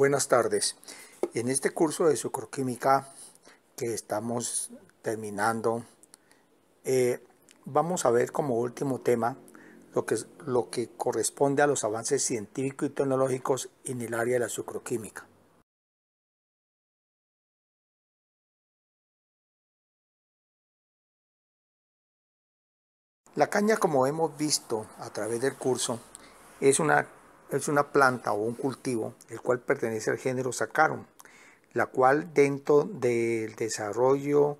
Buenas tardes. En este curso de sucroquímica que estamos terminando, eh, vamos a ver como último tema lo que, lo que corresponde a los avances científicos y tecnológicos en el área de la sucroquímica. La caña, como hemos visto a través del curso, es una es una planta o un cultivo el cual pertenece al género sacaron, la cual dentro del desarrollo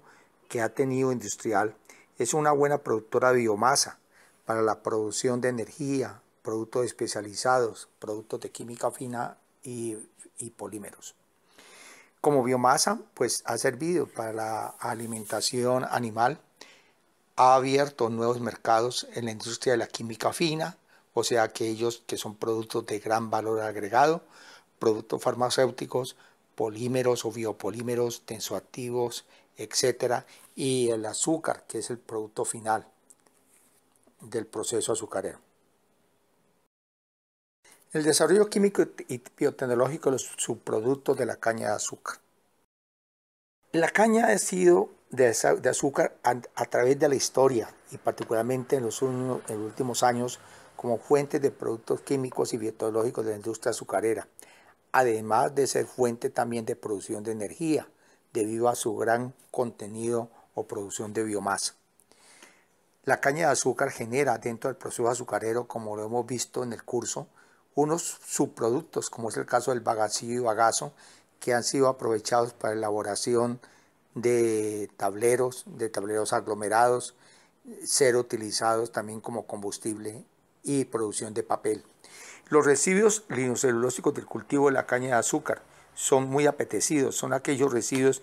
que ha tenido industrial es una buena productora de biomasa para la producción de energía, productos especializados, productos de química fina y, y polímeros. Como biomasa, pues ha servido para la alimentación animal, ha abierto nuevos mercados en la industria de la química fina, o sea, aquellos que son productos de gran valor agregado, productos farmacéuticos, polímeros o biopolímeros, tensoactivos, etcétera, y el azúcar, que es el producto final del proceso azucarero. El desarrollo químico y biotecnológico de los subproductos de la caña de azúcar. La caña ha sido de azúcar a, través de la historia y particularmente en los últimos años como fuente de productos químicos y biológicos de la industria azucarera, además de ser fuente también de producción de energía, debido a su gran contenido o producción de biomasa. La caña de azúcar genera dentro del proceso azucarero, como lo hemos visto en el curso, unos subproductos, como es el caso del bagacillo y bagazo, que han sido aprovechados para elaboración de tableros, de tableros aglomerados, ser utilizados también como combustible y producción de papel. Los residuos linocelulósicos del cultivo de la caña de azúcar son muy apetecidos, son aquellos residuos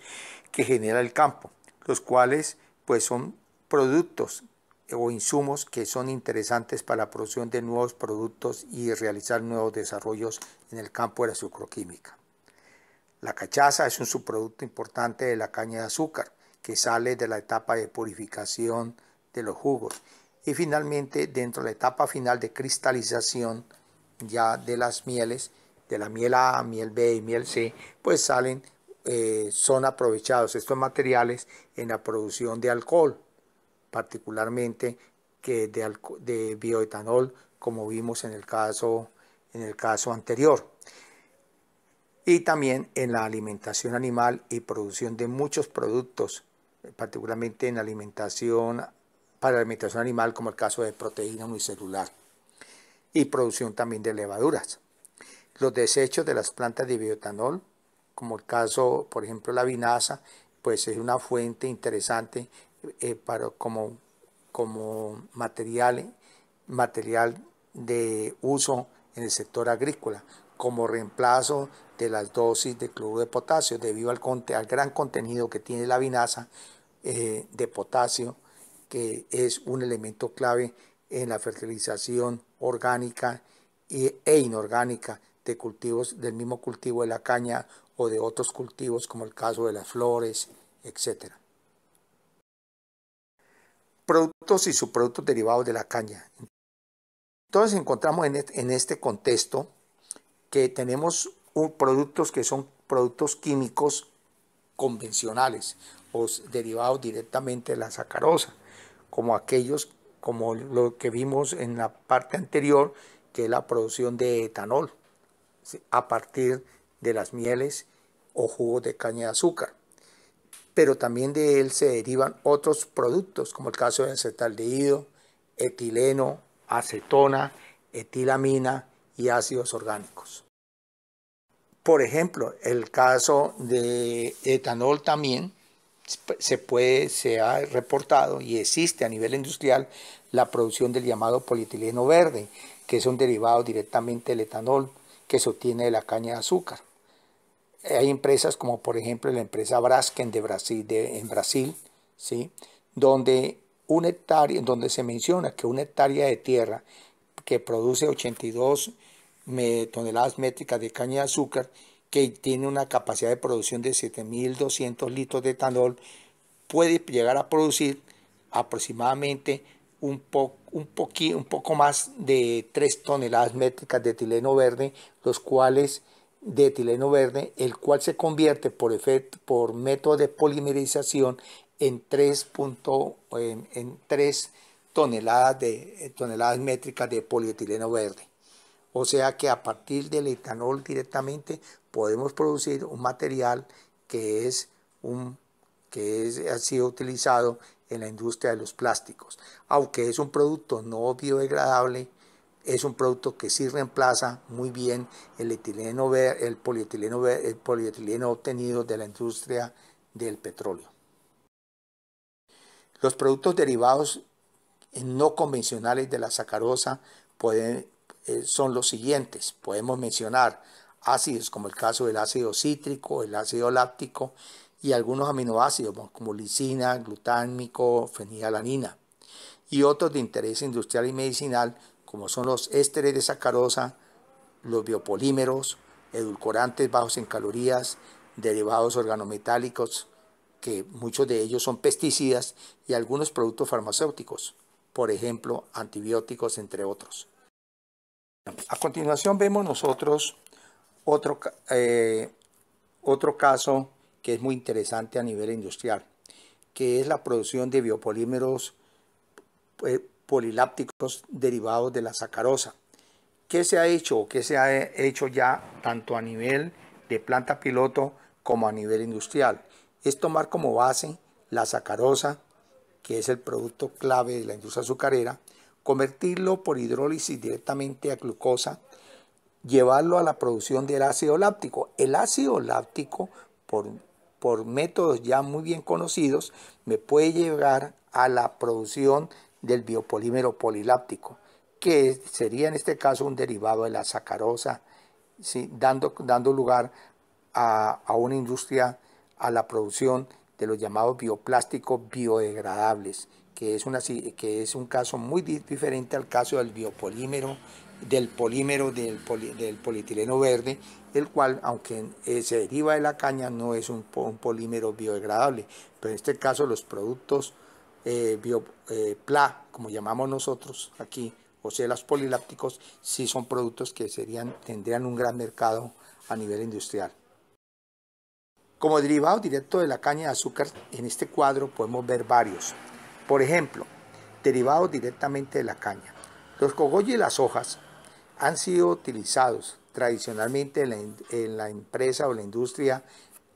que genera el campo, los cuales pues son productos o insumos que son interesantes para la producción de nuevos productos y realizar nuevos desarrollos en el campo de la sucroquímica. La cachaza es un subproducto importante de la caña de azúcar que sale de la etapa de purificación de los jugos y finalmente dentro de la etapa final de cristalización ya de las mieles, de la miel A, miel B y miel C, pues salen, eh, son aprovechados estos materiales en la producción de alcohol, particularmente que de, de bioetanol, como vimos en el caso, en el caso anterior y también en la alimentación animal y producción de muchos productos, particularmente en la alimentación para la alimentación animal, como el caso de proteína unicelular y producción también de levaduras. Los desechos de las plantas de biotanol, como el caso, por ejemplo, la vinaza, pues es una fuente interesante eh, para, como, como material, material de uso en el sector agrícola, como reemplazo de las dosis de cloruro de potasio, debido al, gran contenido que tiene la vinaza eh, de potasio que es un elemento clave en la fertilización orgánica e inorgánica de cultivos del mismo cultivo de la caña o de otros cultivos como el caso de las flores, etc. Productos y subproductos derivados de la caña. Entonces encontramos en este, este contexto que tenemos productos que son productos químicos convencionales o derivados directamente de la sacarosa como aquellos como lo que vimos en la parte anterior, que es la producción de etanol a partir de las mieles o jugos de caña de azúcar. Pero también de él se derivan otros productos, como el caso de acetaldehído, etileno, acetona, etilamina y ácidos orgánicos. Por ejemplo, el caso de etanol también se, puede, se ha reportado y existe a nivel industrial la producción del llamado polietileno verde, que es un derivado directamente del etanol que se obtiene de la caña de azúcar. Hay empresas como por ejemplo la empresa Brasken de Brasil, en Brasil, ¿sí? donde, hectárea, donde se menciona que una hectárea de tierra que produce 82 toneladas métricas de caña de azúcar que tiene una capacidad de producción de 7.200 litros de etanol, puede llegar a producir aproximadamente un, poco más de 3 toneladas métricas de etileno verde, los cuales de etileno verde, el cual se convierte por, por método de polimerización en 3, en toneladas, de, toneladas métricas de polietileno verde. O sea que a partir del etanol directamente podemos producir un material que es que ha sido utilizado en la industria de los plásticos. Aunque es un producto no biodegradable, es un producto que sí reemplaza muy bien el etileno el polietileno el polietileno obtenido de la industria del petróleo. Los productos derivados no convencionales de la sacarosa pueden, eh, son los siguientes. Podemos mencionar ácidos, como el caso del ácido cítrico, el ácido láctico y algunos aminoácidos, como lisina, glutámico, fenilalanina, y otros de interés industrial y medicinal, como son los ésteres de sacarosa, los biopolímeros, edulcorantes bajos en calorías, derivados organometálicos, que muchos de ellos son pesticidas y algunos productos farmacéuticos, por ejemplo, antibióticos, entre otros. A continuación vemos nosotros eh, otro, caso que es muy interesante a nivel industrial, que es la producción de biopolímeros eh, polilápticos derivados de la sacarosa. ¿Qué se ha hecho o qué se ha hecho ya tanto a nivel de planta piloto como a nivel industrial? Es tomar como base la sacarosa, que es el producto clave de la industria azucarera, convertirlo por hidrólisis directamente a glucosa llevarlo a la producción del ácido láctico. El ácido láctico, por, por métodos ya muy bien conocidos, me puede llevar a la producción del biopolímero poliláptico, que sería en este caso un derivado de la sacarosa, dando, dando, lugar a, una industria, a la producción de los llamados bioplásticos biodegradables, que es, una, que es un caso muy diferente al caso del biopolímero del polímero del, poli, polietileno verde, el cual, aunque eh, se deriva de la caña, no es un, polímero biodegradable. Pero en este caso los productos eh, biopla, eh, como llamamos nosotros aquí, o sea, los polilápticos, sí son productos que serían, tendrían un gran mercado a nivel industrial. Como derivado directo de la caña de azúcar, en este cuadro podemos ver varios. Por ejemplo, derivados directamente de la caña. Los cogollos y las hojas han sido utilizados tradicionalmente en la, empresa o la industria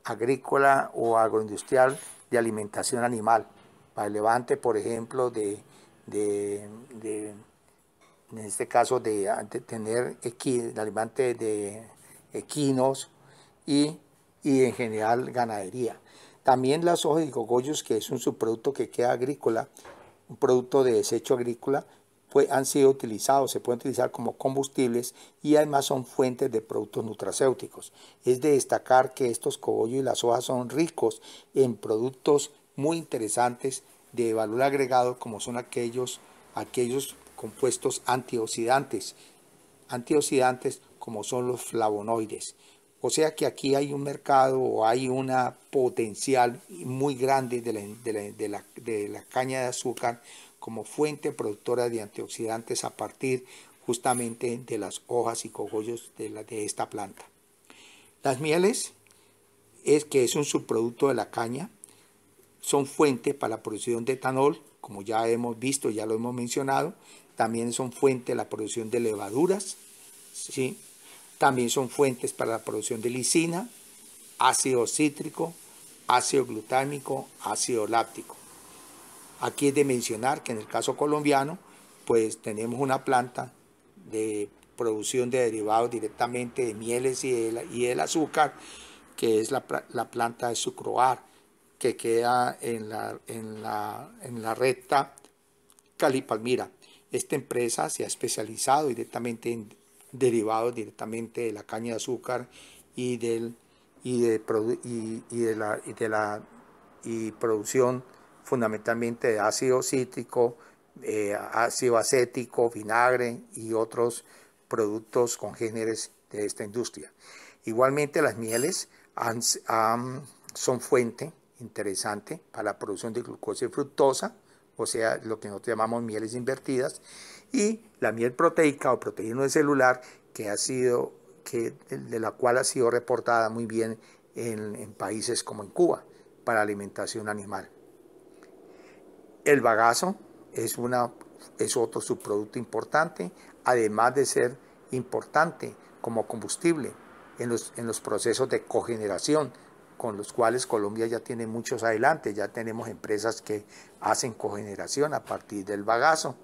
agrícola o agroindustrial de alimentación animal, para el levante, por ejemplo, de, en este caso, de, tener el levante de equinos y, y, en general ganadería. También las hojas y cogollos, que es un subproducto que queda agrícola, un producto de desecho agrícola, han sido utilizados, se pueden utilizar como combustibles y además son fuentes de productos nutracéuticos. Es de destacar que estos cogollos y las hojas son ricos en productos muy interesantes de valor agregado como son aquellos, aquellos compuestos antioxidantes, antioxidantes como son los flavonoides. O sea que aquí hay un mercado o hay una potencial muy grande de la caña de azúcar como fuente productora de antioxidantes a partir justamente de las hojas y cogollos de, esta planta. Las mieles, es que es un subproducto de la caña, son fuente para la producción de etanol, como ya hemos visto, ya lo hemos mencionado, también son fuente de la producción de levaduras, ¿sí? también son fuentes para la producción de lisina, ácido cítrico, ácido glutámico, ácido láctico. Aquí es de mencionar que en el caso colombiano, pues tenemos una planta de producción de derivados directamente de mieles y, y del azúcar, que es la, planta de Sucroar, que queda en la, en la, en la recta Calipalmira. Esta empresa se ha especializado directamente en derivados directamente de la caña de azúcar y del y de, y de la, de y producción fundamentalmente de ácido cítrico, eh, ácido acético, vinagre y otros productos congéneres de esta industria. Igualmente las mieles son fuente interesante para la producción de glucosa y fructosa, o sea, lo que nosotros llamamos mieles invertidas, y la miel proteica o proteína celular que ha sido, de la cual ha sido reportada muy bien en, en países como en Cuba para alimentación animal. El bagazo es, otro subproducto importante, además de ser importante como combustible en los, en los procesos de cogeneración, con los cuales Colombia ya tiene muchos adelante, ya tenemos empresas que hacen cogeneración a partir del bagazo.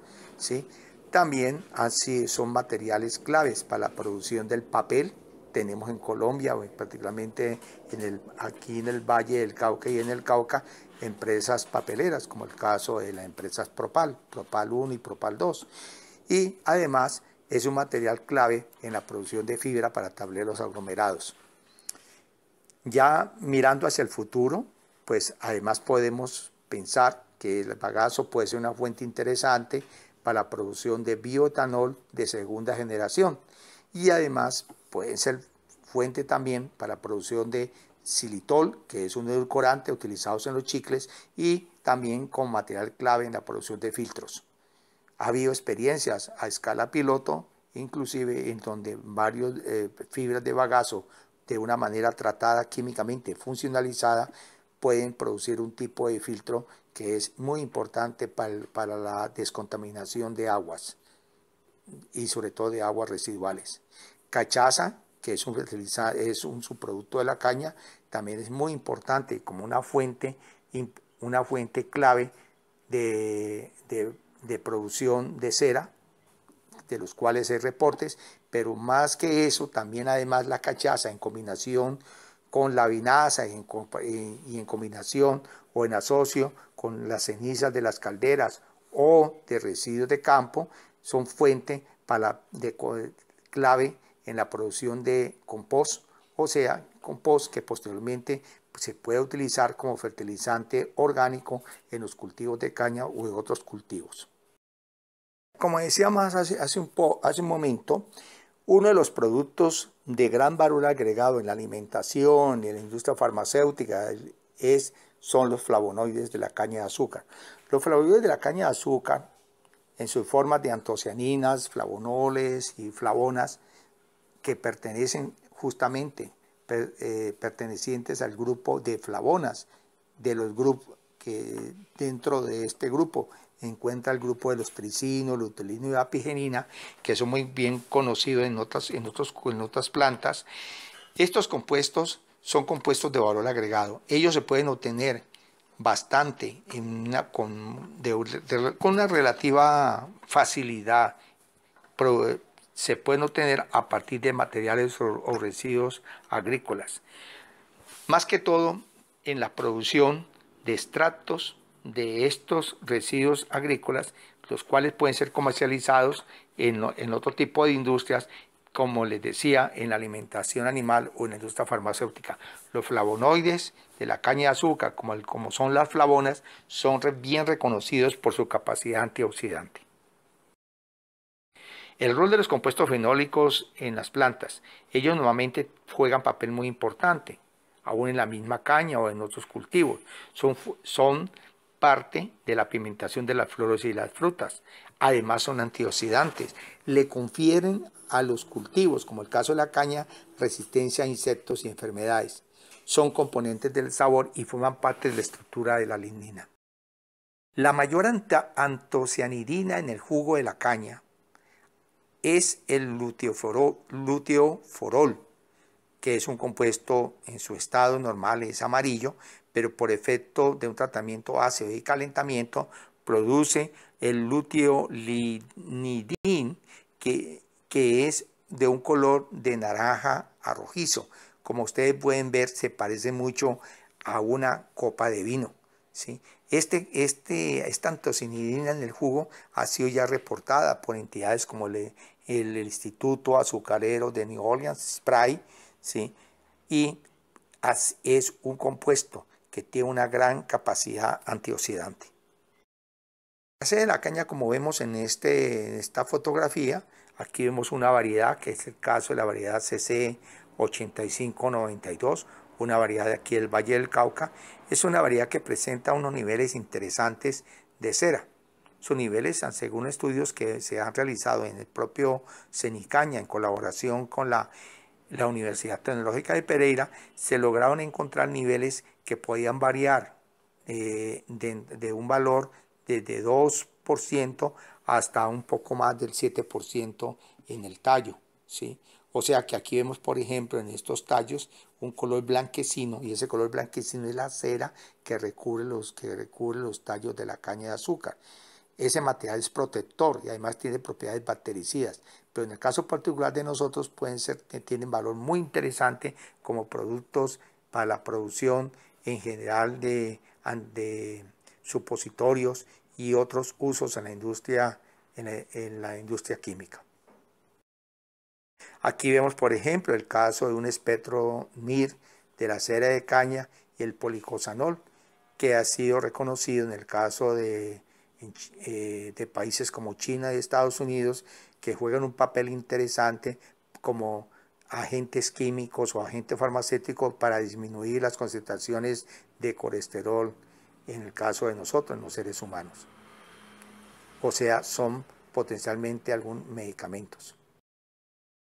También así ah, son materiales claves para la producción del papel, tenemos en Colombia, particularmente en aquí en el Valle del Cauca y en el Cauca, empresas papeleras, como el caso de las empresas Propal, Propal 1 y Propal 2. Y además es un material clave en la producción de fibra para tableros aglomerados. Ya mirando hacia el futuro, pues además podemos pensar que el bagazo puede ser una fuente interesante para la producción de bioetanol de segunda generación y además pueden ser fuente también para producción de xilitol, que es un edulcorante utilizado en los chicles y también como material clave en la producción de filtros. Ha habido experiencias a escala piloto, inclusive en donde varias eh, fibras de bagazo de una manera tratada químicamente, funcionalizada, pueden producir un tipo de filtro que es muy importante para la descontaminación de aguas y sobre todo de aguas residuales cachaza, que es un, es un subproducto de la caña, también es muy importante como una fuente, una fuente clave de, producción de cera, de los cuales hay reportes, pero más que eso, también además la cachaza en combinación con la vinaza y en, combinación o en asocio con las cenizas de las calderas o de residuos de campo son fuente para la, de, clave en la producción de compost, o sea, compost que posteriormente se puede utilizar como fertilizante orgánico en los cultivos de caña u otros cultivos. Como decíamos hace, hace, un hace un momento, uno de los productos de gran valor agregado en la alimentación y en la industria farmacéutica es, son los flavonoides de la caña de azúcar. Los flavonoides de la caña de azúcar, en su forma de antocianinas, flavonoles y flavonas, que pertenecen justamente, eh, pertenecientes al grupo de flavonas, de los grupos que dentro de este grupo encuentra el grupo de los tricinos, lutelino y apigenina, que son muy bien conocidos en otras, en, otras plantas. Estos compuestos son compuestos de valor agregado. Ellos se pueden obtener bastante con, una relativa facilidad, se pueden obtener a partir de materiales o residuos agrícolas. Más que todo en la producción de extractos de estos residuos agrícolas, los cuales pueden ser comercializados en, otro tipo de industrias, como les decía, en la alimentación animal o en la industria farmacéutica. Los flavonoides de la caña de azúcar, como, como son las flavonas, son bien reconocidos por su capacidad antioxidante. El rol de los compuestos fenólicos en las plantas. Ellos normalmente juegan papel muy importante, aún en la misma caña o en otros cultivos. Son, parte de la pigmentación de las flores y las frutas. Además son antioxidantes. Le confieren a los cultivos, como el caso de la caña, resistencia a insectos y enfermedades. Son componentes del sabor y forman parte de la estructura de la lignina. La mayor antocianidina en el jugo de la caña es el luteoforol, que es un compuesto en su estado normal es amarillo, pero por efecto de un tratamiento ácido y calentamiento produce el luteolinidin, que, que es de un color de naranja a rojizo. Como ustedes pueden ver, se parece mucho a una copa de vino. ¿sí? Este, este, esta Antocinidina en el jugo ha sido ya reportada por entidades como el, Instituto Azucarero de New Orleans, Spray, ¿sí? y es un compuesto que tiene una gran capacidad antioxidante. La de la caña, como vemos este, en esta fotografía, aquí vemos una variedad que es el caso de la variedad CC8592 una variedad de aquí el Valle del Cauca, es una variedad que presenta unos niveles interesantes de cera. Sus niveles, según estudios que se han realizado en el propio Cenicaña, en colaboración con la, Universidad Tecnológica de Pereira, se lograron encontrar niveles que podían variar eh, de, un valor desde 2% hasta un poco más del 7% en el tallo. ¿sí? O sea que aquí vemos, por ejemplo, en estos tallos un color blanquecino y ese color blanquecino es la cera que recubre los, que recubre los tallos de la caña de azúcar. Ese material es protector y además tiene propiedades bactericidas, pero en el caso particular de nosotros pueden ser, que tienen valor muy interesante como productos para la producción en general de, de supositorios y otros usos en la industria, en la industria química. Aquí vemos, por ejemplo, el caso de un espectro MIR de la cera de caña y el policosanol, que ha sido reconocido en el caso de, eh, países como China y Estados Unidos, que juegan un papel interesante como agentes químicos o agentes farmacéuticos para disminuir las concentraciones de colesterol en el caso de nosotros, los seres humanos. O sea, son potencialmente algunos medicamentos.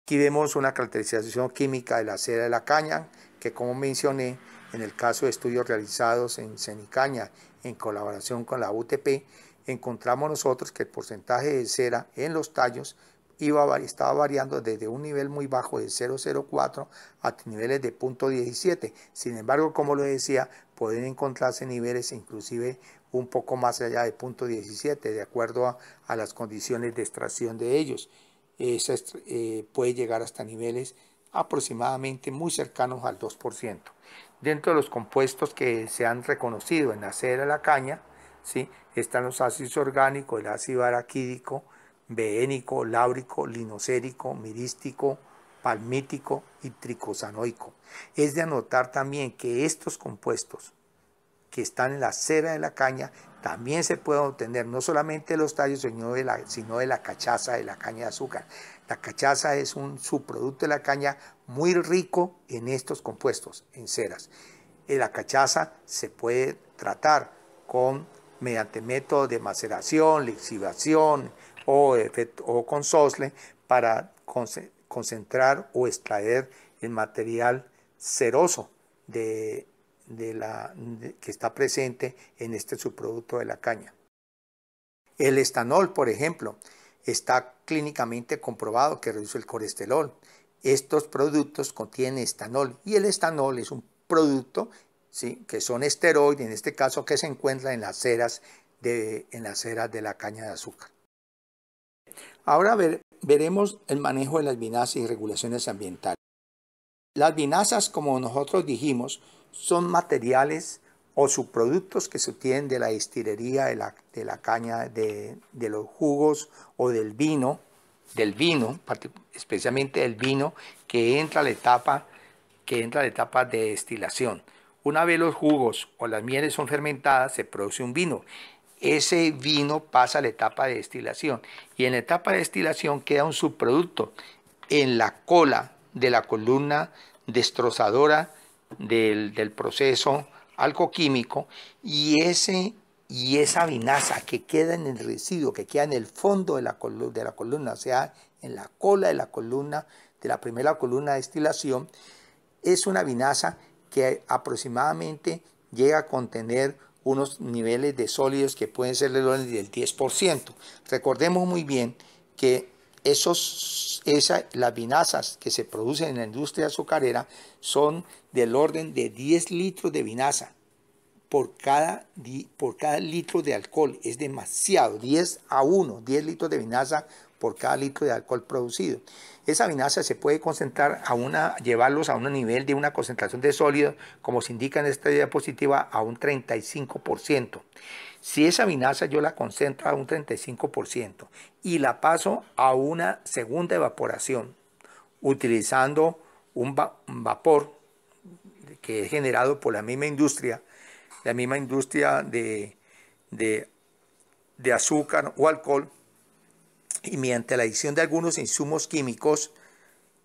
Aquí vemos una caracterización química de la cera de la caña, que como mencioné, en el caso de estudios realizados en Cenicaña en colaboración con la UTP, encontramos nosotros que el porcentaje de cera en los tallos iba, estaba variando desde un nivel muy bajo de 0,04 a niveles de 0.17. Sin embargo, como lo decía, pueden encontrarse niveles inclusive un poco más allá de 0.17, de acuerdo a las condiciones de extracción de ellos. Eh, puede llegar hasta niveles aproximadamente muy cercanos al 2%. Dentro de los compuestos que se han reconocido en la cera de la caña, ¿sí? están los ácidos orgánicos, el ácido araquídico, beénico, láurico, linocérico, mirístico, palmítico y tricosanoico. Es de anotar también que estos compuestos que están en la cera de la caña, también se puede obtener no solamente los tallos, sino de la, sino de la cachaza de la caña de azúcar. La cachaza es un subproducto de la caña muy rico en estos compuestos, en ceras. La cachaza se puede tratar con, mediante métodos de maceración, lixivación o, o con sosle para concentrar o extraer el material ceroso de de la, que está presente en este subproducto de la caña. El estanol, por ejemplo, está clínicamente comprobado que reduce el colesterol. Estos productos contienen estanol y el estanol es un producto ¿sí? que son esteroides, en este caso que se encuentra en las ceras de, en las ceras de la caña de azúcar. Ahora veremos el manejo de las vinazas y regulaciones ambientales. Las vinazas, como nosotros dijimos, son materiales o subproductos que se obtienen de la destilería de la, caña, de, los jugos o del vino, del vino, especialmente del vino, que entra la etapa, que entra la etapa de destilación. Una vez los jugos o las mieles son fermentadas, se produce un vino. Ese vino pasa a la etapa de destilación y en la etapa de destilación queda un subproducto en la cola de la columna destrozadora del, proceso alcoquímico y, ese, y esa vinaza que queda en el residuo, que queda en el fondo de la, de la columna, o sea, en la cola de la columna, de la primera columna de destilación, es una vinaza que aproximadamente llega a contener unos niveles de sólidos que pueden ser del 10%. Recordemos muy bien que esos las vinazas que se producen en la industria azucarera son del orden de 10 litros de vinaza por cada, por cada litro de alcohol. Es demasiado, 10 a 1, 10 litros de vinaza por cada litro de alcohol producido. Esa vinaza se puede concentrar a una, llevarlos a un nivel de una concentración de sólidos como se indica en esta diapositiva, a un 35%. Si esa vinaza yo la concentro a un 35% y la paso a una segunda evaporación, utilizando un vapor que es generado por la misma industria, la misma industria de, de, de azúcar o alcohol, y mediante la adición de algunos insumos químicos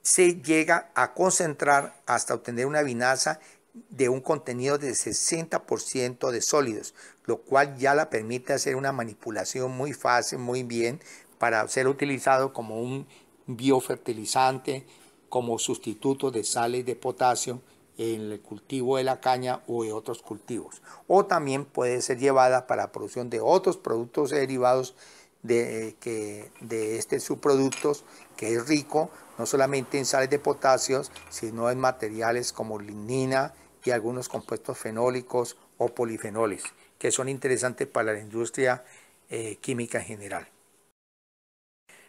se llega a concentrar hasta obtener una vinaza de un contenido de 60% de sólidos, lo cual ya la permite hacer una manipulación muy fácil, muy bien, para ser utilizado como un biofertilizante, como sustituto de sales de potasio en el cultivo de la caña o de otros cultivos. O también puede ser llevada para la producción de otros productos derivados de, que, este subproductos que es rico no solamente en sales de potasio sino en materiales como lignina y algunos compuestos fenólicos o polifenoles, que son interesantes para la industria eh, química en general.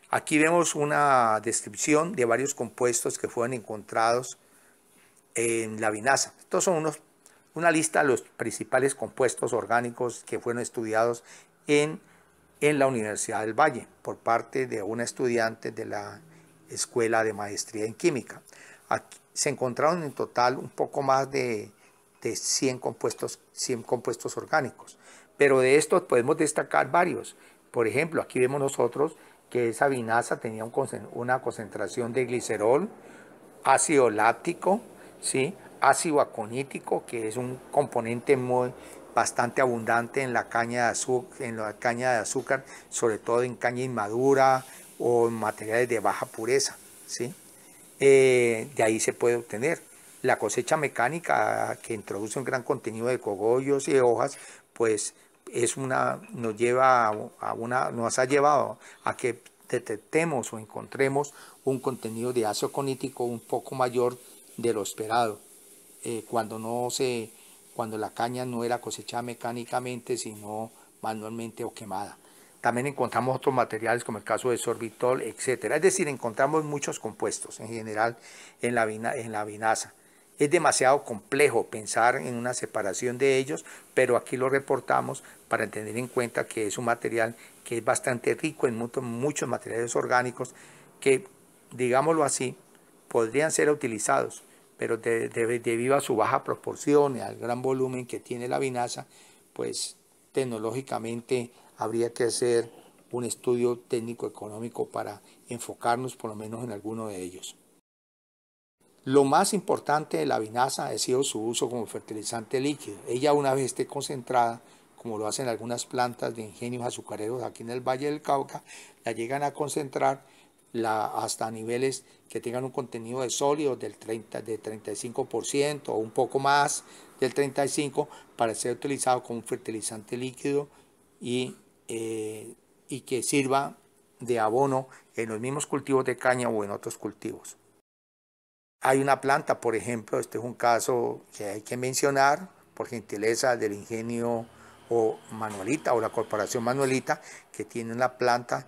Aquí vemos una descripción de varios compuestos que fueron encontrados en la vinaza. Estos son unos, una lista de los principales compuestos orgánicos que fueron estudiados en en la Universidad del Valle por parte de una estudiante de la Escuela de Maestría en Química. se encontraron en total un poco más de, 100, compuestos, 100 compuestos orgánicos, pero de estos podemos destacar varios. Por ejemplo, aquí vemos nosotros que esa vinaza tenía una concentración de glicerol, ácido láctico, ¿sí? ácido aconítico, que es un componente muy, bastante abundante en la caña de azúcar, en la caña de azúcar, sobre todo en caña inmadura o en materiales de baja pureza, ¿sí? Eh, de ahí se puede obtener. La cosecha mecánica que introduce un gran contenido de cogollos y hojas, pues es una, nos lleva a una, nos ha llevado a que detectemos o encontremos un contenido de ácido conítico un poco mayor de lo esperado. Eh, cuando no se cuando la caña no era cosechada mecánicamente, sino manualmente o quemada. También encontramos otros materiales como el caso de sorbitol, etc. Es decir, encontramos muchos compuestos en general en la, vinaza. Es demasiado complejo pensar en una separación de ellos, pero aquí lo reportamos para tener en cuenta que es un material que es bastante rico en muchos, muchos materiales orgánicos que, digámoslo así, podrían ser utilizados pero debido a su baja proporción y al gran volumen que tiene la vinaza, pues tecnológicamente habría que hacer un estudio técnico económico para enfocarnos por lo menos en alguno de ellos. Lo más importante de la vinaza ha sido su uso como fertilizante líquido. Ella una vez esté concentrada, como lo hacen algunas plantas de ingenios azucareros aquí en el Valle del Cauca, la llegan a concentrar hasta niveles que tengan un contenido de sólidos del 30, de 35% o un poco más del 35% para ser utilizado como fertilizante líquido y, eh, y que sirva de abono en los mismos cultivos de caña o en otros cultivos. Hay una planta, por ejemplo, este es un caso que hay que mencionar, por gentileza del ingenio o Manuelita o la corporación Manuelita, que tiene una planta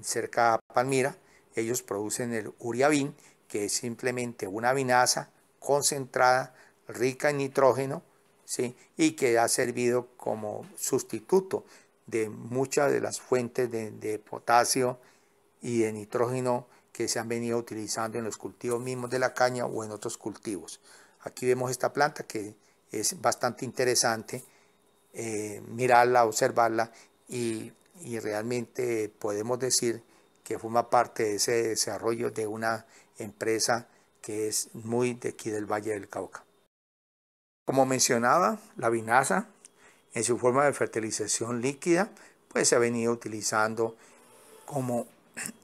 cerca a Palmira, ellos producen el uriabin, que es simplemente una vinaza concentrada, rica en nitrógeno, ¿sí? y que ha servido como sustituto de muchas de las fuentes de, potasio y de nitrógeno que se han venido utilizando en los cultivos mismos de la caña o en otros cultivos. Aquí vemos esta planta que es bastante interesante eh, mirarla, observarla y, y realmente podemos decir que forma parte de ese desarrollo de una empresa que es muy de aquí del Valle del Cauca. Como mencionaba, la vinaza en su forma de fertilización líquida, pues se ha venido utilizando como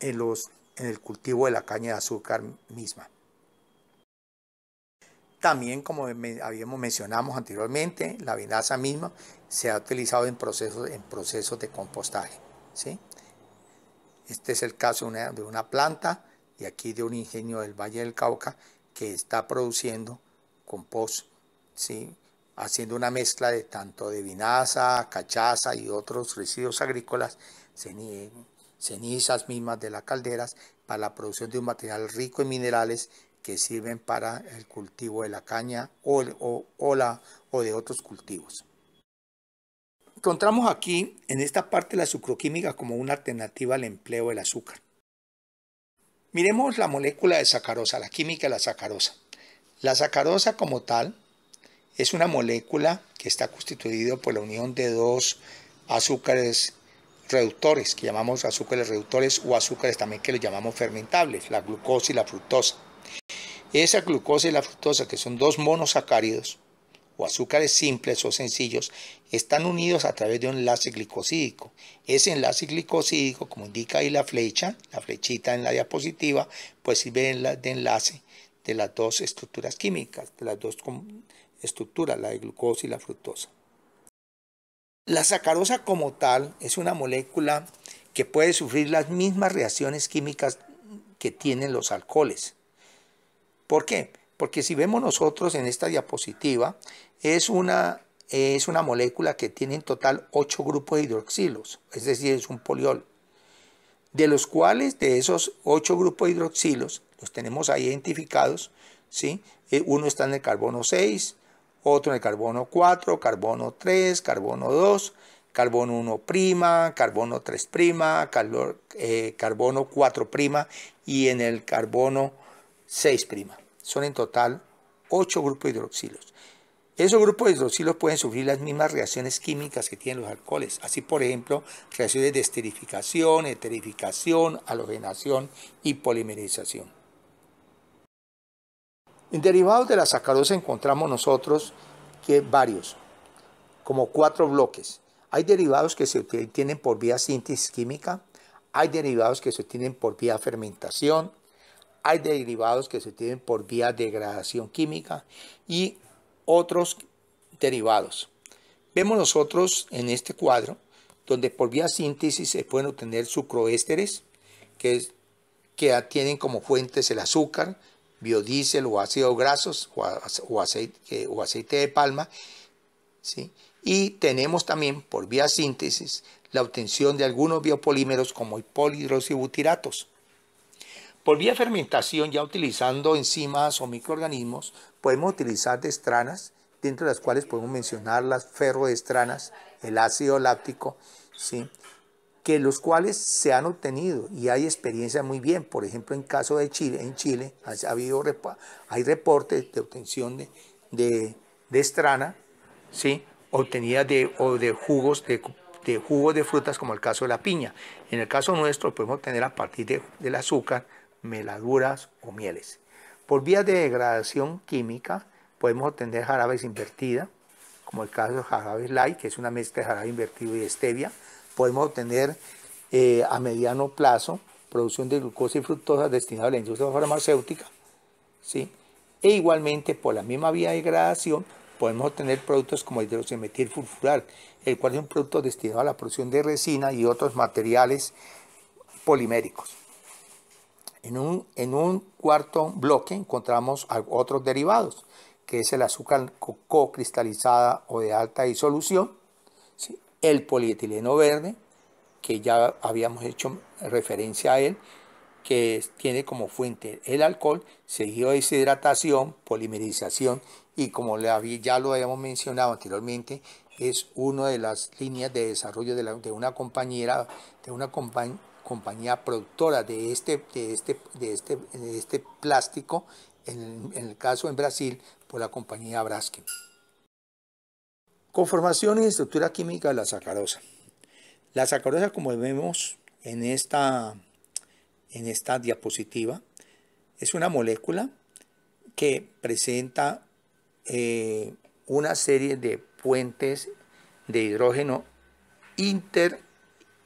en, los, en el cultivo de la caña de azúcar misma. También, como habíamos mencionado anteriormente, la vinaza misma se ha utilizado en procesos, en procesos de compostaje. ¿sí? Este es el caso de una planta de aquí de un ingenio del Valle del Cauca que está produciendo compost, ¿sí? haciendo una mezcla de tanto de vinaza, cachaza y otros residuos agrícolas, cenizas mismas de las calderas, para la producción de un material rico en minerales que sirven para el cultivo de la caña o, o de otros cultivos encontramos aquí, en esta parte, la sucroquímica como una alternativa al empleo del azúcar. Miremos la molécula de sacarosa, la química de la sacarosa. La sacarosa como tal es una molécula que está constituida por la unión de dos azúcares reductores, que llamamos azúcares reductores o azúcares también que los llamamos fermentables, la glucosa y la fructosa. Esa glucosa y la fructosa, que son dos monosacáridos, o azúcares simples o sencillos están unidos a través de un enlace glicosídico. Ese enlace glicosídico, como indica ahí la flecha, la flechita en la diapositiva, pues sirve de enlace de las dos estructuras químicas, de las dos estructuras, la de glucosa y la fructosa. La sacarosa como tal es una molécula que puede sufrir las mismas reacciones químicas que tienen los alcoholes. ¿Por qué? Porque si vemos nosotros en esta diapositiva, es una, es una molécula que tiene en total 8 grupos de hidroxilos, es decir, es un poliol, de los cuales de esos ocho grupos de hidroxilos, los tenemos ahí identificados, eh, uno está en el carbono 6, otro en el carbono 4, carbono 3, carbono 2, carbono 1 carbono 3 eh, carbono 4 y en el carbono 6 Son en total 8 grupos de hidroxilos. Esos grupos de hidroxilos pueden sufrir las mismas reacciones químicas que tienen los alcoholes, así por ejemplo reacciones de esterificación, eterificación, halogenación y polimerización. En derivados de la sacarosa encontramos nosotros que varios, como cuatro bloques. Hay derivados que se obtienen por vía síntesis química, hay derivados que se obtienen por vía fermentación, hay derivados que se obtienen por vía degradación química y otros derivados. Vemos nosotros en este cuadro donde por vía síntesis se pueden obtener sucroésteres que, que tienen como fuentes el azúcar, biodiesel o ácidos grasos o, aceite, o aceite de palma. Y tenemos también por vía síntesis la obtención de algunos biopolímeros como y butiratos. Por vía fermentación, ya utilizando enzimas o microorganismos, Podemos utilizar destranas, dentro de las cuales podemos mencionar las ferroestranas, el ácido láctico, ¿sí? que los cuales se han obtenido y hay experiencia muy bien. Por ejemplo, en caso de Chile, en Chile ha habido, hay reportes de obtención de, de, estrana, obtenida de, de jugos de, jugos de frutas, como el caso de la piña. En el caso nuestro, podemos obtener a partir del azúcar meladuras o mieles. Por vías de degradación química podemos obtener jarabes invertida, como el caso de jarabe light, que es una mezcla de jarabe invertido y stevia. Podemos obtener eh, a mediano plazo producción de glucosa y fructosa destinada a la industria farmacéutica. ¿sí? E igualmente, por la misma vía de degradación, podemos obtener productos como el fulfural, el cual es un producto destinado a la producción de resina y otros materiales poliméricos. En un, en un cuarto bloque encontramos otros derivados, que es el azúcar co-cristalizada o de alta disolución, el polietileno verde, que ya habíamos hecho referencia a él, que tiene como fuente el alcohol, seguido de deshidratación, polimerización y como ya lo habíamos mencionado anteriormente, es una de las líneas de desarrollo de, de una compañera, de una compañía compañía productora de este, de este, este, este plástico, en, el caso en Brasil, por la compañía Braskem. Conformación y estructura química de la sacarosa. La sacarosa, como vemos en esta, en esta diapositiva, es una molécula que presenta eh, una serie de puentes de hidrógeno inter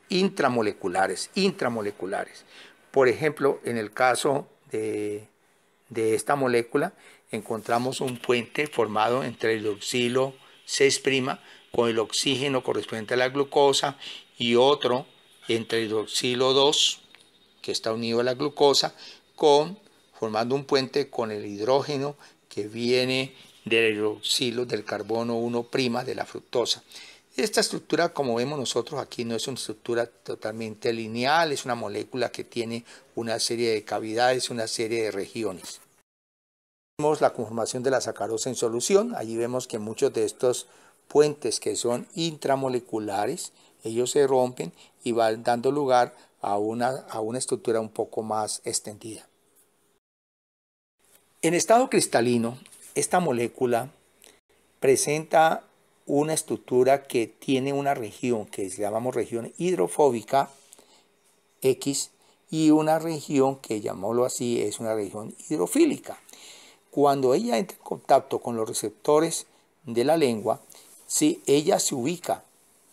intramoleculares, intramoleculares. Por ejemplo, en el caso de, esta molécula, encontramos un puente formado entre el oxilo 6' con el oxígeno correspondiente a la glucosa y otro entre el hidroxilo 2 que está unido a la glucosa con formando un puente con el hidrógeno que viene del hidroxilo del carbono 1' de la fructosa. Esta estructura, como vemos nosotros aquí, no es una estructura totalmente lineal, es una molécula que tiene una serie de cavidades, una serie de regiones. Vemos la conformación de la sacarosa en solución, allí vemos que muchos de estos puentes que son intramoleculares, ellos se rompen y van dando lugar a una, a una estructura un poco más extendida. En estado cristalino, esta molécula presenta una estructura que tiene una región que llamamos región hidrofóbica X y una región que llamólo así es una región hidrofílica. Cuando ella entra en contacto con los receptores de la lengua, si ella se ubica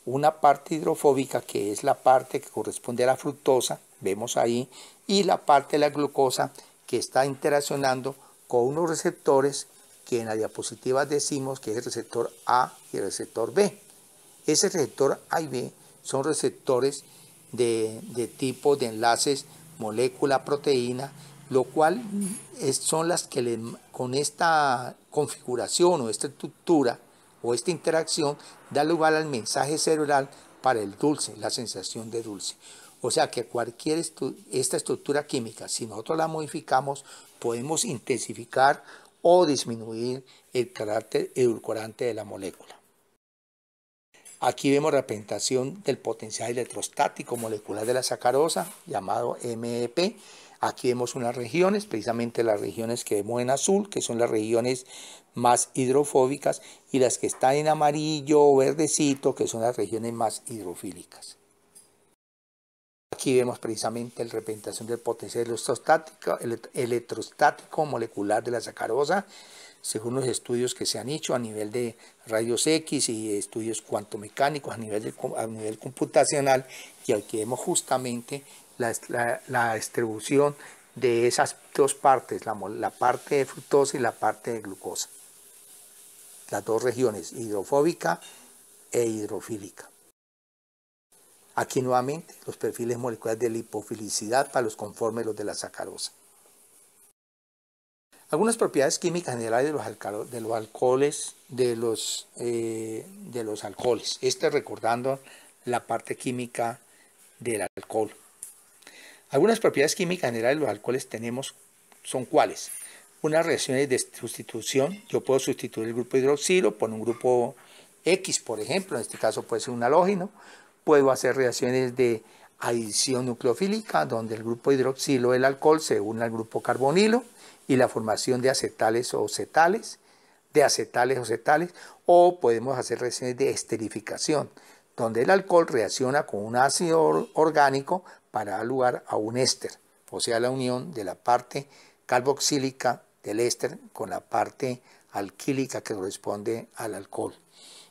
una parte hidrofóbica que es la parte que corresponde a la fructosa, vemos ahí, y la parte de la glucosa que está interaccionando con unos receptores que en la diapositiva decimos que es el receptor A y el receptor B. Ese receptor A y B son receptores de, de tipo de enlaces molécula-proteína, lo cual son las que con esta configuración o esta estructura o esta interacción da lugar al mensaje cerebral para el dulce, la sensación de dulce. O sea que cualquier esta estructura química, si nosotros la modificamos, podemos intensificar o disminuir el carácter edulcorante de la molécula. Aquí vemos representación del potencial electrostático molecular de la sacarosa, llamado MEP. Aquí vemos unas regiones, precisamente las regiones que vemos en azul, que son las regiones más hidrofóbicas, y las que están en amarillo o verdecito, que son las regiones más hidrofílicas. Aquí vemos precisamente la representación del potencial electrostático, electrostático molecular de la sacarosa, según los estudios que se han hecho a nivel de rayos X y estudios cuantomecánicos a nivel, a nivel computacional, y aquí vemos justamente la, distribución de esas dos partes, la, la parte de fructosa y la parte de glucosa. Las dos regiones, hidrofóbica e hidrofílica. Aquí nuevamente los perfiles moleculares de lipofilicidad para los conformes los de la sacarosa. Algunas propiedades químicas generales de los, alcoholes, de los, eh, de los alcoholes. Este recordando la parte química del alcohol. Algunas propiedades químicas generales de los alcoholes tenemos son cuáles. Unas reacciones de sustitución. Yo puedo sustituir el grupo hidroxilo por un grupo X, por ejemplo. En este caso puede ser un halógeno Puedo hacer reacciones de adición nucleofílica, donde el grupo hidroxilo del alcohol se une al grupo carbonilo y la formación de acetales o cetales, de acetales o cetales, o podemos hacer reacciones de esterificación, donde el alcohol reacciona con un ácido orgánico para dar lugar a un éster, o sea, la unión de la parte carboxílica del éster con la parte alquílica que corresponde al alcohol.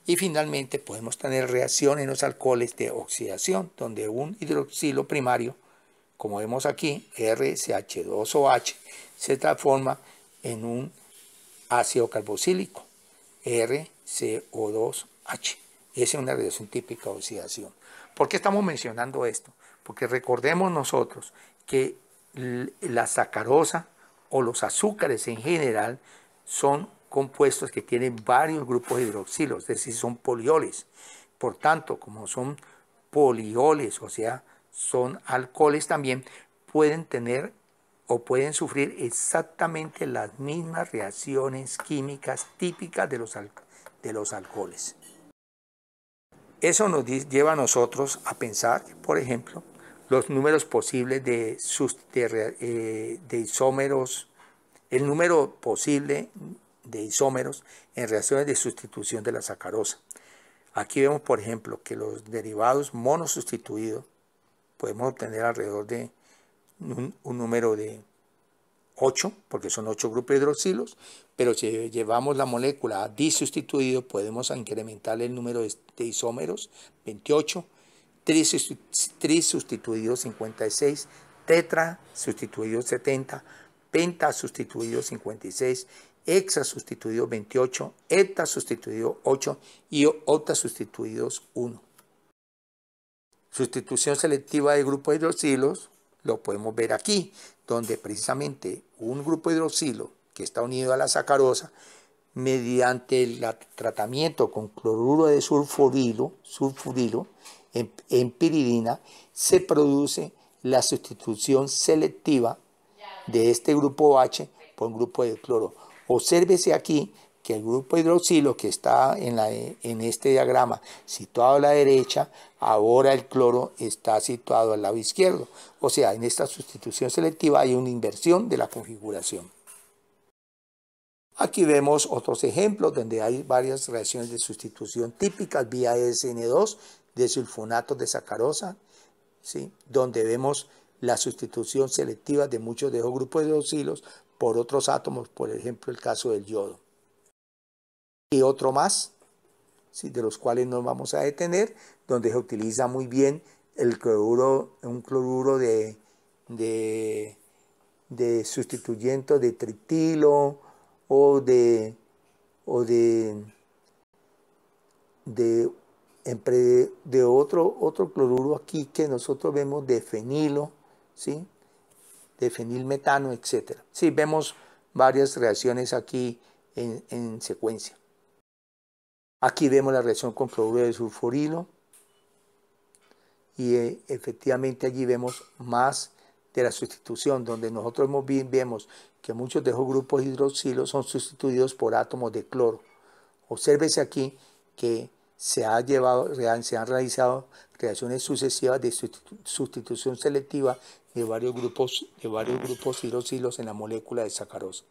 Y finalmente podemos tener reacción en los alcoholes de oxidación, donde un hidroxilo primario, como vemos aquí, RCH2OH, se transforma en un ácido carboxílico, RCO2H. Esa es una reacción típica de oxidación. ¿Por qué estamos mencionando esto? Porque recordemos nosotros que la sacarosa o los azúcares en general son compuestos que tienen varios grupos hidroxilos, es decir, son polioles. Por tanto, como son polioles, o sea, son alcoholes también, pueden tener o pueden sufrir exactamente las mismas reacciones químicas típicas de los, de los alcoholes. Eso nos lleva a nosotros a pensar, por ejemplo, los números posibles de, eh, de isómeros, el número posible de isómeros en reacciones de sustitución de la sacarosa. Aquí vemos, por ejemplo, que los derivados monosustituidos podemos obtener alrededor de un, número de 8, porque son 8 grupos hidroxilos, pero si llevamos la molécula a disustituido, podemos incrementar el número de isómeros, 28, y 56, tetra sustituido 70, penta sustituido 56 hexa sustituido 28, eta sustituido 8 y OTA sustituidos 1. Sustitución selectiva de grupos hidroxilos lo podemos ver aquí, donde precisamente un grupo hidroxilo que está unido a la sacarosa, mediante el tratamiento con cloruro de sulfurilo, sulfurilo en, em, en piridina, se produce la sustitución selectiva de este grupo H por un grupo de cloro. Obsérvese aquí que el grupo hidroxilo que está en, este diagrama situado a la derecha, ahora el cloro está situado al lado izquierdo. O sea, en esta sustitución selectiva hay una inversión de la configuración. Aquí vemos otros ejemplos donde hay varias reacciones de sustitución típicas vía SN2 de sulfonatos de sacarosa, ¿sí? donde vemos la sustitución selectiva de muchos de esos grupos hidroxilos por otros átomos, por ejemplo el caso del yodo. Y otro más, ¿sí? de los cuales nos vamos a detener, donde se utiliza muy bien el cloruro, un cloruro de, de, de sustituyente de tritilo o de, o de, de, de otro, otro cloruro aquí que nosotros vemos de fenilo, ¿sí? de fenilmetano, etc. Sí, vemos varias reacciones aquí en, secuencia. Aquí vemos la reacción con cloruro de sulforilo y eh, efectivamente allí vemos más de la sustitución, donde nosotros vemos que muchos de esos grupos hidroxilos son sustituidos por átomos de cloro. Obsérvese aquí que se, ha llevado, se han realizado reacciones sucesivas de sustitución selectiva de varios grupos, de varios grupos hidroxilos en la molécula de sacarosa.